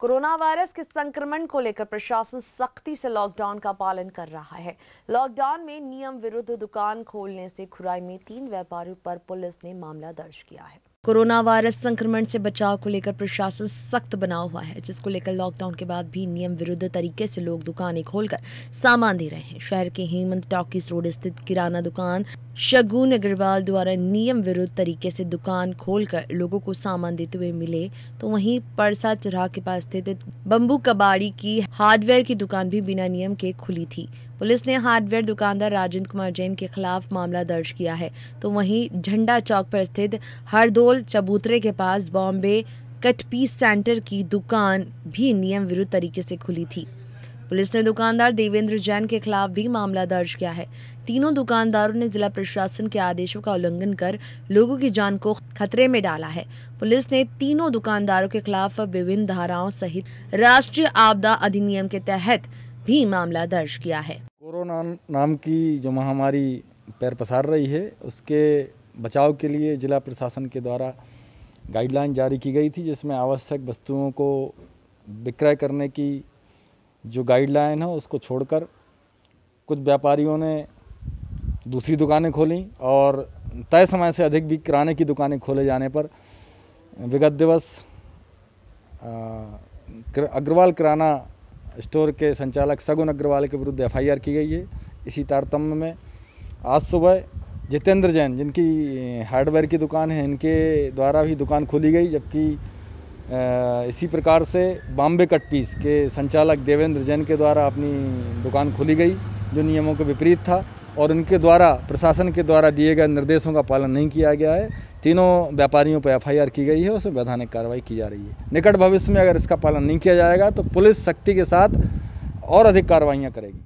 corona virus के संक्रमण को लेकर प्रशासन सख्ती से लॉकडाउन का पालन कर रहा है लॉकडाउन में नियम विरुद्ध दुकान खोलने से खुराई में तीन व्यापारियों पर पुलिस ने मामला दर्ज किया है कोरोना वायरस संक्रमण से बचाव को लेकर प्रशासन सख्त बना हुआ है जिसको लेकर लॉकडाउन के बाद भी नियम विरुद्ध तरीके से लोग दुकानें खोलकर सामान दे रहे हैं शहर के हेमंत टॉकीस रोड स्थित किराना दुकान शगुन अग्रवाल द्वारा नियम विरुद्ध तरीके से दुकान खोलकर लोगों को सामान देते हुए मिले तो वहीं परसा चौराह के पास स्थित बम्बू कबाड़ी की हार्डवेयर की दुकान भी बिना नियम के खुली थी पुलिस ने हार्डवेयर दुकानदार राजेंद्र कुमार जैन के खिलाफ मामला दर्ज किया है तो वहीं झंडा चौक पर स्थित हरदोल चबूतरे के पास बॉम्बे कटपीस सेंटर की दुकान भी नियम विरुद्ध तरीके से खुली थी पुलिस ने दुकानदार देवेंद्र जैन के खिलाफ भी मामला दर्ज किया है तीनों दुकानदारों ने जिला प्रशासन के आदेशों का उल्लंघन कर लोगों की जान को खतरे में डाला है पुलिस ने तीनों दुकानदारों के खिलाफ विभिन्न धाराओं सहित राष्ट्रीय आपदा अधिनियम के तहत भी मामला दर्ज किया है कोरोना नाम की जो महामारी पैर पसार रही है उसके बचाव के लिए जिला प्रशासन के द्वारा गाइडलाइन जारी की गई थी जिसमें आवश्यक वस्तुओं को विक्रय करने की जो गाइडलाइन है उसको छोड़कर कुछ व्यापारियों ने दूसरी दुकानें खोली और तय समय से अधिक भी किराने की दुकानें खोले जाने पर विगत दिवस अग्रवाल किराना स्टोर के संचालक सगुन अग्रवाल के विरुद्ध एफआईआर की गई है इसी तारतम्य में आज सुबह जितेंद्र जैन जिनकी हार्डवेयर की दुकान है इनके द्वारा भी दुकान खोली गई जबकि इसी प्रकार से बॉम्बे कट पीस के संचालक देवेंद्र जैन के द्वारा अपनी दुकान खोली गई जो नियमों के विपरीत था और उनके द्वारा प्रशासन के द्वारा दिए गए निर्देशों का पालन नहीं किया गया है तीनों व्यापारियों पर एफआईआर की गई है उसमें वैधानिक कार्रवाई की जा रही है निकट भविष्य में अगर इसका पालन नहीं किया जाएगा तो पुलिस सख्ती के साथ और अधिक कार्रवाइयाँ करेगी